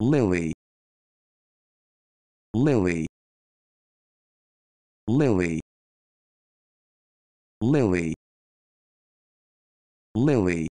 Lily Lily Lily Lily Lily